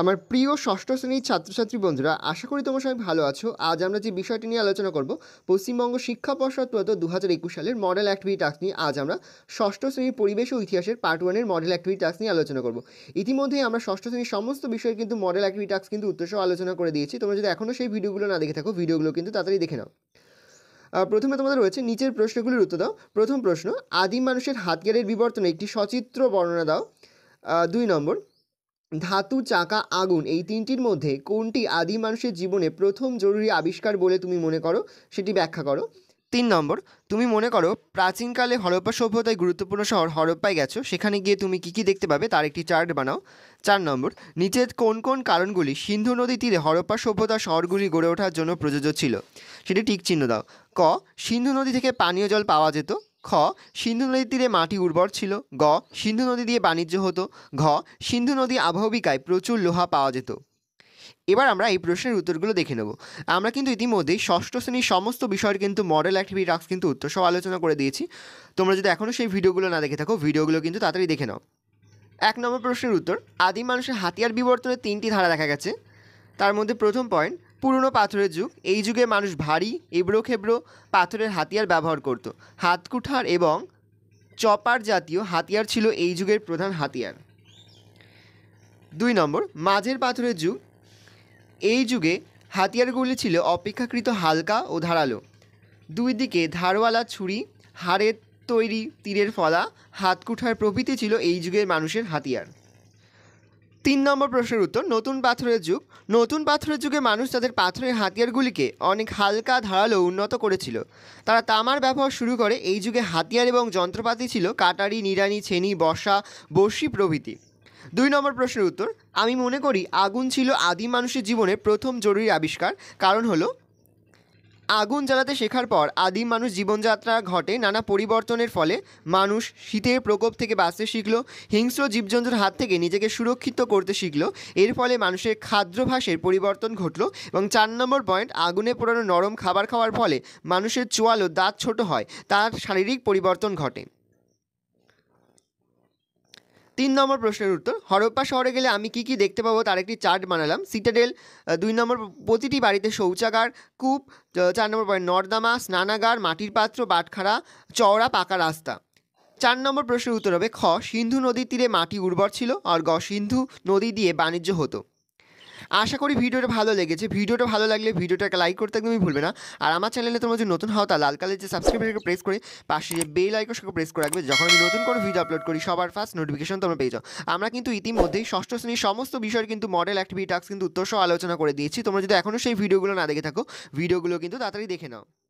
আমার প্রিয় ষষ্ঠ শ্রেণীর ছাত্রছাত্রী বন্ধুরা আশা করি তোমার সবাই ভালো আছো আজ আমরা যে বিষয়টি নিয়ে আলোচনা করব পশ্চিমবঙ্গ শিক্ষা পর্ষদ প্রদত্ত দু হাজার একুশ সালের মডেল অ্যাক্টিভিটি টাস্ক নিয়ে আজ আমরা ষষ্ঠ শ্রেণীর পরিবেশ ও ইতিহাসের পার্ট ওয়ানের মডেল অ্যাক্টিভিটি টাস্ক নিয়ে আলোচনা করব ইতিমধ্যেই আমরা ষষ্ঠ শ্রেণীর সমস্ত বিষয়ে কিন্তু মডেল অ্যাক্টিভিটি টাস্ক কিন্তু উত্তরসহ আলোচনা করে দিয়েছি তোমরা যদি এখনও সেই ভিডিওগুলো না দেখে থাকো ভিডিওগুলো কিন্তু তাড়াতাড়ি দেখে নাও প্রথমে তোমাদের রয়েছে নিচের প্রশ্নগুলির উত্তর দাও প্রথম প্রশ্ন আদিম মানুষের হাতগেরের বিবর্তনে একটি সচিত্র বর্ণনা দাও দুই নম্বর ধাতু চাকা আগুন এই তিনটির মধ্যে কোনটি আদি মানুষের জীবনে প্রথম জরুরি আবিষ্কার বলে তুমি মনে করো সেটি ব্যাখ্যা করো তিন নম্বর তুমি মনে করো প্রাচীনকালে হরপ্পা সভ্যতায় গুরুত্বপূর্ণ শহর হরপ্পায় গেছো সেখানে গিয়ে তুমি কী কী দেখতে পাবে তার একটি চার্ট বানাও চার নম্বর নিচের কোন কোন কারণগুলি সিন্ধু নদী তীরে হরপ্পা সভ্যতা শহরগুলি গড়ে ওঠার জন্য প্রযোজ্য ছিল সেটি ঠিক চিহ্ন দাও ক সিন্ধু নদী থেকে পানীয় জল পাওয়া যেত খ সিন্ধু নদীর তীরে মাটি উর্বর ছিল গ সিন্ধু নদী দিয়ে বাণিজ্য হতো ঘ সিন্ধু নদী আবহবিকায় প্রচুর লোহা পাওয়া যেত এবার আমরা এই প্রশ্নের উত্তরগুলো দেখে নেব আমরা কিন্তু ইতিমধ্যেই ষষ্ঠ শ্রেণীর সমস্ত বিষয়ের কিন্তু মডেল অ্যাক্টিভিটি টাস্ক কিন্তু উত্তরসহ আলোচনা করে দিয়েছি তোমরা যদি এখনও সেই ভিডিওগুলো না দেখে থাকো ভিডিওগুলো কিন্তু তাড়াতাড়ি দেখে নাও এক নম্বর প্রশ্নের উত্তর আদিম মানুষের হাতিয়ার বিবর্তনে তিনটি ধারা দেখা গেছে তার মধ্যে প্রথম পয়েন্ট পুরনো পাথরের যুগ এই যুগে মানুষ ভারী এবড়ো খেবড়ো পাথরের হাতিয়ার ব্যবহার করত হাতকুঠার এবং চপার জাতীয় হাতিয়ার ছিল এই যুগের প্রধান হাতিয়ার দুই নম্বর মাঝের পাথরের যুগ এই যুগে হাতিয়ারগুলি ছিল অপেক্ষাকৃত হালকা ও ধারালো দুই দিকে ধারওয়ালা ছুরি হাড়ের তৈরি তীরের ফলা হাতকুঠার প্রভৃতি ছিল এই যুগের মানুষের হাতিয়ার তিন নম্বর প্রশ্নের উত্তর নতুন পাথরের যুগ নতুন পাথরের যুগে মানুষ তাদের পাথরের হাতিয়ারগুলিকে অনেক হালকা ধারালো উন্নত করেছিল তারা তামার ব্যবহার শুরু করে এই যুগে হাতিয়ার এবং যন্ত্রপাতি ছিল কাটারি নিড়ানি ছেনি বসা বসি প্রভৃতি দুই নম্বর প্রশ্নের উত্তর আমি মনে করি আগুন ছিল আদি মানুষের জীবনে প্রথম জরুরি আবিষ্কার কারণ হলো আগুন জ্বালাতে শেখার পর আদিম মানুষ জীবনযাত্রা ঘটে নানা পরিবর্তনের ফলে মানুষ শীতের প্রকোপ থেকে বাঁচতে শিখল হিংস্র জীবজন্তুর হাত থেকে নিজেকে সুরক্ষিত করতে শিখল এর ফলে মানুষের খাদ্যভাসের পরিবর্তন ঘটল এবং চার নম্বর পয়েন্ট আগুনে পোড়ানো নরম খাবার খাওয়ার ফলে মানুষের চোয়াল ও দাঁত ছোট হয় তার শারীরিক পরিবর্তন ঘটে তিন নম্বর প্রশ্নের উত্তর হরপ্পা শহরে গেলে আমি কি কি দেখতে পাবো তার একটি চার্ট বানালাম সিটাডেল দুই নম্বর প্রতিটি বাড়িতে শৌচাগার কূপ চার নম্বর পয়েন্ট নর্দামা স্নানাগার মাটির পাত্র বাটখারা চওড়া পাকা রাস্তা চার নম্বর প্রশ্নের উত্তর হবে খ সিন্ধু নদীর তীরে মাটি উর্বর ছিল আর গ সিন্ধু নদী দিয়ে বাণিজ্য হতো আশা করি ভিডিওটা ভালো লেগেছে ভিডিওটা ভালো লাগলে ভিডিওটাকে লাইক করতে একদমই ভুলবে না আর আমার চ্যানেলে তোমরা যদি নতুন হও তা লাল কালের যে সাবস্ক্রাইবারকে প্রেস করে পাশে যে বেল আইকন সেটা প্রেস করে রাখবে যখন আমি নতুন কোনো ভিডিও আপলোড করি সবার ফার্স্ট নোটিফিকেশন তোমরা পেয়ে যাও আমরা কিন্তু ইতিমধ্যেই ষষ্ঠ শ্রেণীর সমস্ত বিষয়ের কিন্তু মডেল অ্যাক্টিভিটি টাস্ক কিন্তু সহ আলোচনা করে দিয়েছি তোমরা যদি এখনও সেই ভিডিওগুলো না দেখে থাকো ভিডিওগুলো কিন্তু তাড়াতাড়ি দেখে নাও